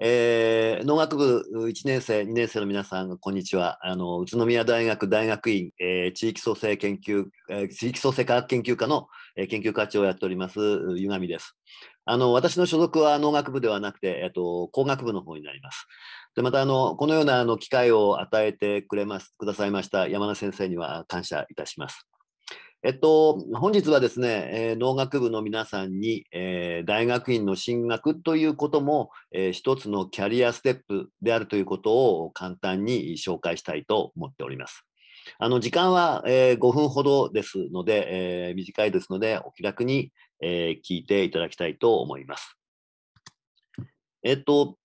えー、農学部1年生、2年生の皆さん、こんにちは。あの宇都宮大学大学院、えー、地域創生研究、えー、地域創生科学研究科の、えー、研究科長をやっております、湯みです。あの私の所属は農学部ではなくて、えっと、工学部の方になります。でまたあの、このようなあの機会を与えてくれますくださいました山田先生には感謝いたします。えっと、本日はですね、えー、農学部の皆さんに、えー、大学院の進学ということも、えー、一つのキャリアステップであるということを簡単に紹介したいと思っております。あの時間は、えー、5分ほどですので、えー、短いですので、お気楽に、えー、聞いていただきたいと思います。えっと、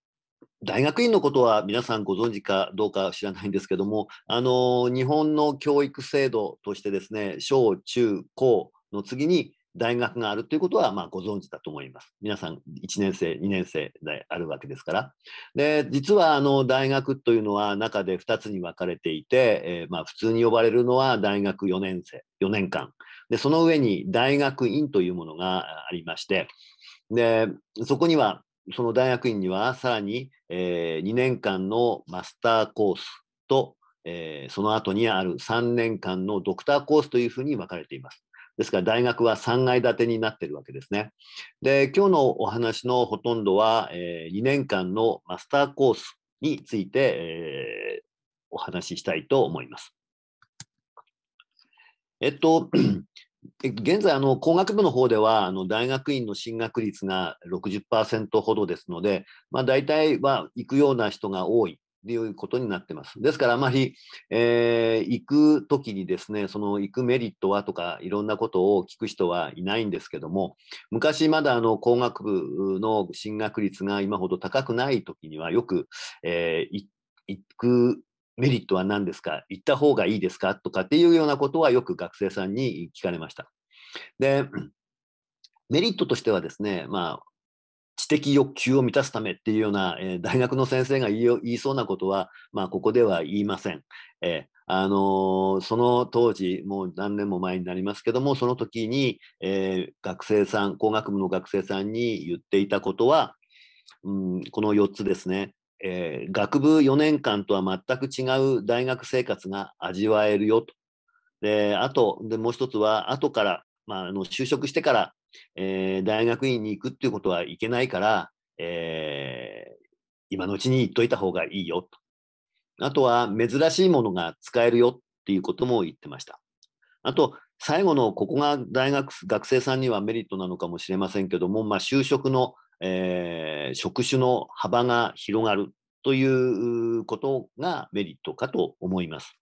大学院のことは皆さんご存知かどうか知らないんですけども、あの日本の教育制度としてですね、小中高の次に大学があるということはまあご存知だと思います。皆さん1年生、2年生であるわけですから。で実はあの大学というのは中で2つに分かれていて、えー、まあ普通に呼ばれるのは大学4年生、4年間。でその上に大学院というものがありまして、でそこにはその大学院にはさらに、えー、2年間のマスターコースと、えー、その後にある3年間のドクターコースというふうに分かれています。ですから大学は3階建てになってるわけですね。で、今日のお話のほとんどは、えー、2年間のマスターコースについて、えー、お話ししたいと思います。えっと、現在あの工学部の方ではあの大学院の進学率が60%ほどですので、まあ、大体は行くような人が多いということになってます。ですからあまり、えー、行く時にですねその行くメリットはとかいろんなことを聞く人はいないんですけども昔まだあの工学部の進学率が今ほど高くない時にはよく、えー、行くメリットは何ですか行った方がいいですかとかっていうようなことはよく学生さんに聞かれました。で、メリットとしてはですね、まあ、知的欲求を満たすためっていうような、えー、大学の先生が言いそうなことは、まあ、ここでは言いません。えーあのー、その当時、もう何年も前になりますけども、その時に、えー、学生さん、工学部の学生さんに言っていたことは、うん、この4つですね、えー、学部4年間とは全く違う大学生活が味わえるよと。で、あと、でもう一つは、後からまあ、あの就職してから、えー、大学院に行くっていうことはいけないから、えー、今のうちに言っといた方がいいよと。あとは珍しいものが使えるよっていうことも言ってました。あと、最後のここが大学学生さんにはメリットなのかもしれませんけども、まあ、就職の、えー、職種の幅が広がるということがメリットかと思います。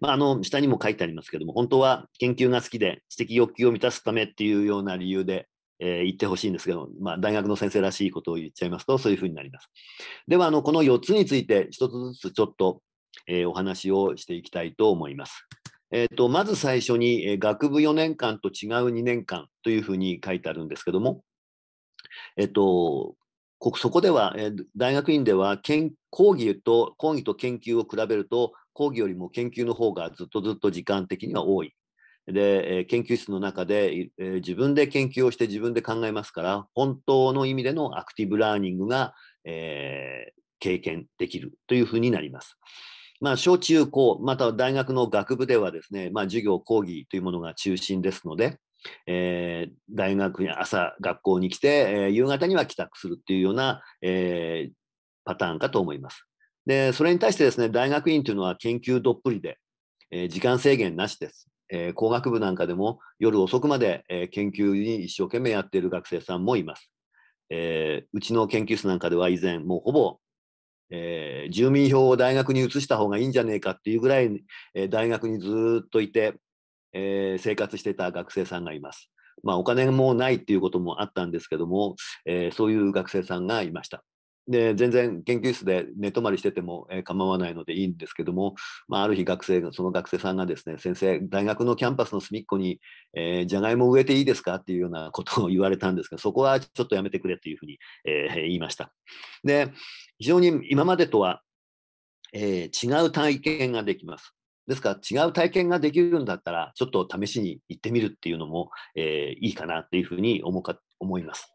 まあ、あの下にも書いてありますけども、本当は研究が好きで知的欲求を満たすためっていうような理由で、えー、言ってほしいんですけど、まあ、大学の先生らしいことを言っちゃいますと、そういうふうになります。では、あのこの4つについて、1つずつちょっと、えー、お話をしていきたいと思います。えーと、まず最初に、えー、学部4年間と違う2年間というふうに書いてあるんですけども、えっ、ー、と、そこでは、えー、大学院では講義と講義と研究を比べると講義よりも研究の方がずっとずっと時間的には多い。で、え研究室の中で、え自分で研究をして自分で考えますから、本当の意味でのアクティブラーニングが、えー、経験できるというふうになります。まあ、小中高、または大学の学部ではですね、まあ、授業、講義というものが中心ですので、えー、大学に朝学校に来て、えー、夕方には帰宅するっていうような、えー、パターンかと思います。で、それに対してですね、大学院というのは研究どっぷりで、えー、時間制限なしです。えー、工学部なんかでも夜遅くまで、えー、研究に一生懸命やっている学生さんもいます。えー、うちの研究室なんかでは以前、もうほぼ、えー、住民票を大学に移した方がいいんじゃねえかっていうぐらい、えー、大学にずっといて、えー、生活してた学生さんがいます。まあ、お金もないっていうこともあったんですけども、えー、そういう学生さんがいました。で全然研究室で寝泊まりしてても、えー、構わないのでいいんですけども、まあ、ある日学生がその学生さんがですね先生大学のキャンパスの隅っこに、えー、じゃがいも植えていいですかっていうようなことを言われたんですがそこはちょっとやめてくれというふうに、えー、言いましたで非常に今までとは、えー、違う体験ができますですから違う体験ができるんだったらちょっと試しに行ってみるっていうのも、えいいかなっていうふうに思か思います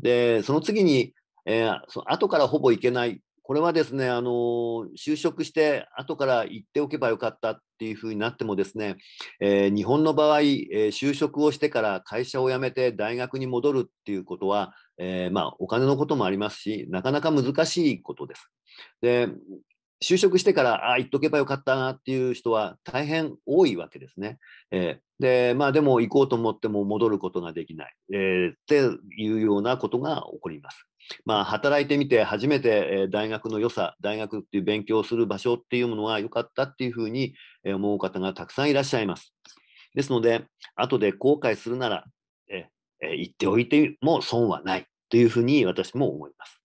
でその次にえー、そ後からほぼ行けない、これはですね、あの就職して後から行っておけばよかったっていうふうになってもですね、えー、日本の場合、えー、就職をしてから会社を辞めて大学に戻るっていうことは、えー、まあ、お金のこともありますし、なかなか難しいことです。で就職してから、ああ、行っとけばよかったなっていう人は大変多いわけですね。えー、で、まあでも行こうと思っても戻ることができない、えー、っていうようなことが起こります。まあ、働いてみて初めて大学の良さ大学っていう勉強する場所っていうものは良かったっていうふうに思う方がたくさんいらっしゃいます。ですので後で後悔するならええ言っておいても損はないというふうに私も思います。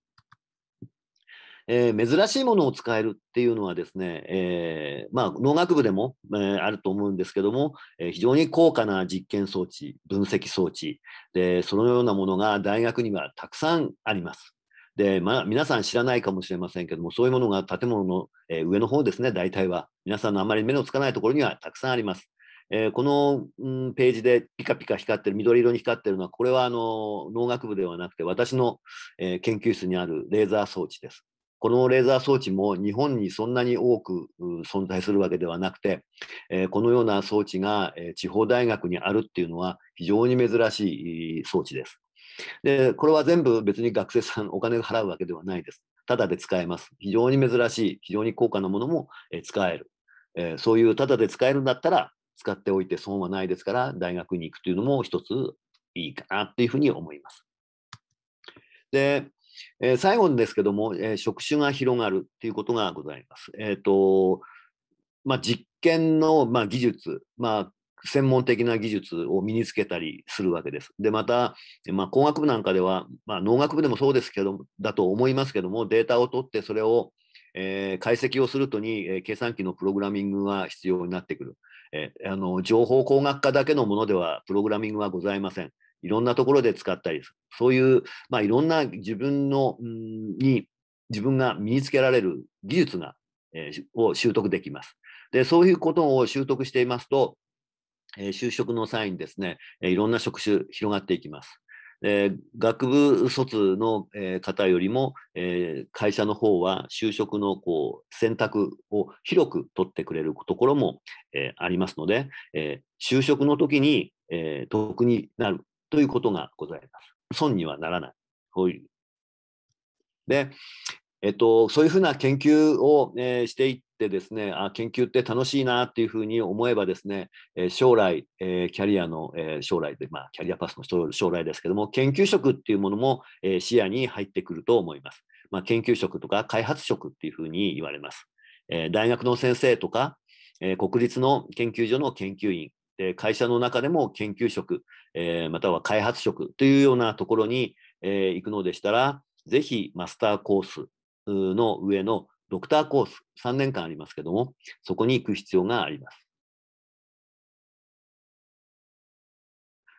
えー、珍しいものを使えるっていうのはですね、えー、まあ、農学部でも、えー、あると思うんですけども、え非常に高価な実験装置、分析装置で、そのようなものが大学にはたくさんあります。で、まあ、皆さん知らないかもしれませんけども、そういうものが建物の、え上の方ですね、大体は。皆さんのあまり目のつかないところにはたくさんあります。えー、この、うん、ページでピカピカ光ってる緑色に光ってるのはこれはあの農学部ではなくて私の、えー、研究室にあるレーザー装置です。このレーザー装置も日本にそんなに多く存在するわけではなくて、えこのような装置が地方大学にあるっていうのは非常に珍しい装置です。で、これは全部別に学生さんお金を払うわけではないです。ただで使えます。非常に珍しい、非常に高価なものも使える。えそういうただで使えるんだったら使っておいて損はないですから、大学に行くというのも一ついいかなっていうふうに思います。で、えー、最後にですけども、えー、職種が広がるということがございます。えーとまあ、実験の、まあ、技術、まあ、専門的な技術を身につけたりするわけです。で、また、まあ、工学部なんかでは、まあ、農学部でもそうですけど、だと思いますけども、データを取ってそれを、えー、解析をするとに、えー、計算機のプログラミングが必要になってくる。えー、あの情報工学科だけのものではプログラミングはございません。いろんなところで使ったりそういう、まあ、いろんな自分のに自分が身につけられる技術が、えー、を習得できます。でそういうことを習得していますと、えー、就職の際にですね、えいろんな職種広がっていきます。えー、学部卒の、えー、方よりも、えー、会社の方は就職のこう選択を広く取ってくれるところも、えありますので、え就職の時に、え得になるということがございます。損にはならない。こういう。で、えっと、そういうふうな研究を、えー、していってですねあ、研究って楽しいなっていうふうに思えばですね、えー、将来、えー、キャリアの、え将来で、まあ、キャリアパスの将来ですけども、研究職っていうものも、え視野に入ってくると思います。まあ、研究職とか開発職っていうふうに言われます。え大学の先生とか、え国立の研究所の研究員、え会社の中でも研究職、えまたは開発職というようなところに、え行くのでしたら、ぜひマスターコースの上のドクターコース、3年間ありますけども、そこに行く必要があります。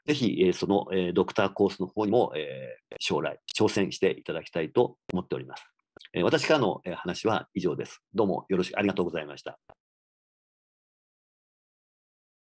ぜひ、そのドクターコースの方にも将来挑戦していただきたいと思っております。私からの話は以上です。どうもよろしくありがとうございました。